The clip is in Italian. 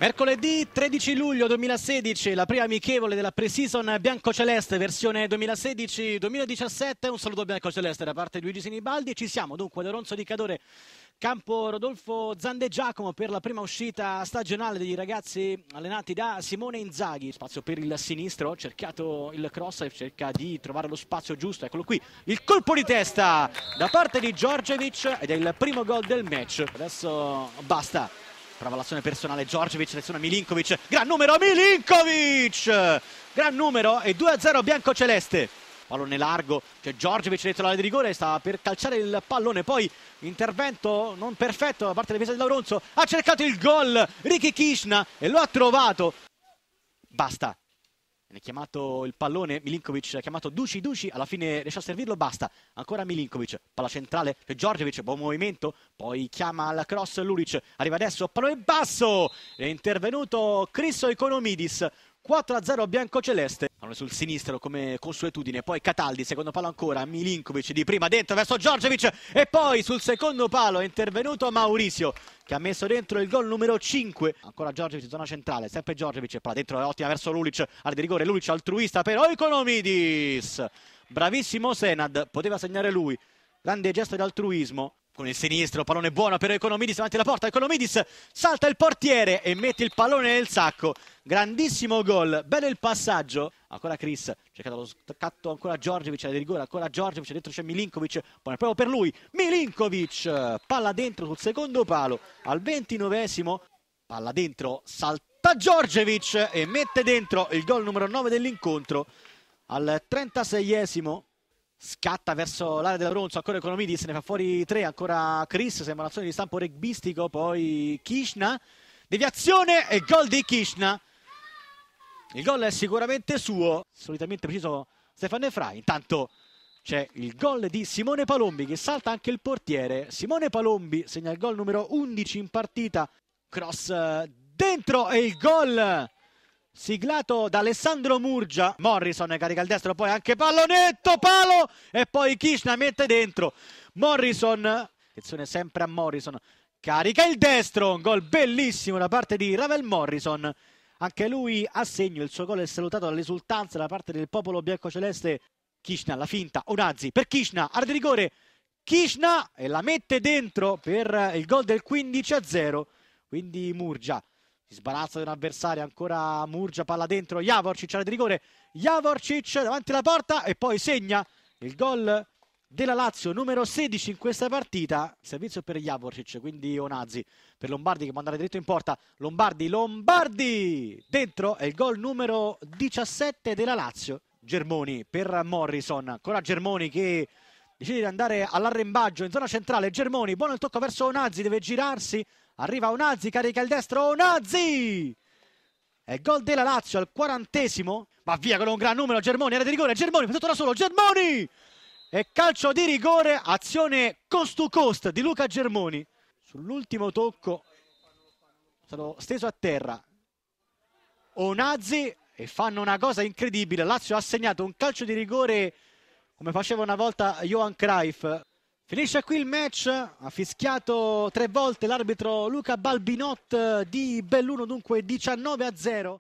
Mercoledì 13 luglio 2016, la prima amichevole della pre-season biancoceleste versione 2016-2017. Un saluto biancoceleste da parte di Luigi Sinibaldi. Ci siamo dunque da Ronzo di Cadore, campo Rodolfo Zande Giacomo per la prima uscita stagionale degli ragazzi allenati da Simone Inzaghi. Spazio per il sinistro, cercato il cross e cerca di trovare lo spazio giusto. Eccolo qui, il colpo di testa da parte di Giorgevic ed è il primo gol del match. Adesso basta Prova l'azione personale Giorgiovic, seleziona Milinkovic. Gran numero Milinkovic! Gran numero e 2-0 bianco-celeste. Pallone largo, c'è Giorgevic dentro l'area di rigore, sta per calciare il pallone, poi intervento non perfetto da parte della difesa di Lauronzo, ha cercato il gol Ricky Kishna e lo ha trovato. Basta, Viene chiamato il pallone, Milinkovic ha chiamato Duci Duci, alla fine riesce a servirlo, basta. Ancora Milinkovic, palla centrale, Giorgiovic, buon movimento, poi chiama al cross Luric, arriva adesso, pallone basso, è intervenuto Cristo Economidis 4-0 biancoceleste. Allora sul sinistro come consuetudine, poi Cataldi, secondo palo ancora, Milinkovic di prima dentro verso Giorgevic e poi sul secondo palo è intervenuto Maurizio che ha messo dentro il gol numero 5. Ancora Giorgevic zona centrale, sempre Giorgevic, palla dentro è ottima verso Lulic, al di rigore Lulic altruista per Economidis. Bravissimo Senad, poteva segnare lui. Grande gesto di altruismo con il sinistro, pallone buono per Economidis davanti alla porta, Economidis salta il portiere e mette il pallone nel sacco, grandissimo gol, bello il passaggio, ancora Chris, cercato lo scatto ancora Giorgiovic, di rigore ancora Giorgiovic, dentro c'è Milinkovic, pone proprio per lui, Milinkovic, palla dentro sul secondo palo, al ventinovesimo, palla dentro, salta Giorgiovic e mette dentro il gol numero 9 dell'incontro, al trentaseiesimo Scatta verso l'area dell'Abruzzo, ancora Economidis, ne fa fuori tre, ancora Chris, sembra un'azione di stampo regbistico, poi Kishna, deviazione e gol di Kishna. Il gol è sicuramente suo, solitamente preciso Stefano Efrai, intanto c'è il gol di Simone Palombi che salta anche il portiere. Simone Palombi segna il gol numero 11 in partita, cross eh, dentro e il gol siglato da Alessandro Murgia. Morrison carica il destro, poi anche pallonetto, palo e poi Kishna mette dentro. Morrison, attenzione sempre a Morrison, carica il destro, un gol bellissimo da parte di Ravel Morrison. Anche lui a segno, il suo gol è salutato dall'esultanza da parte del popolo biancoceleste. Kishna, la finta, Onazzi per Kishna, arde rigore, Kishna e la mette dentro per il gol del 15 a 0. Quindi Murgia si sbarazza di un avversario, ancora Murgia, palla dentro, Javorcic area di rigore, Javorcic davanti alla porta e poi segna il gol della Lazio numero 16 in questa partita, servizio per Javorcic, quindi Onazzi, per Lombardi che può andare dritto in porta, Lombardi, Lombardi, dentro è il gol numero 17 della Lazio, Germoni per Morrison, ancora Germoni che decide di andare all'arrembaggio in zona centrale. Germoni, buono il tocco verso Onazzi, deve girarsi. Arriva Onazzi, carica il destro. Onazzi! È gol della Lazio al quarantesimo. Va via con un gran numero. Germoni, era di rigore. Germoni, tutto da solo. Germoni! E calcio di rigore, azione cost to cost di Luca Germoni. Sull'ultimo tocco, sono steso a terra. Onazzi e fanno una cosa incredibile. Lazio ha segnato un calcio di rigore come faceva una volta Johan Cruyff. Finisce qui il match, ha fischiato tre volte l'arbitro Luca Balbinot di Belluno, dunque 19 a 0.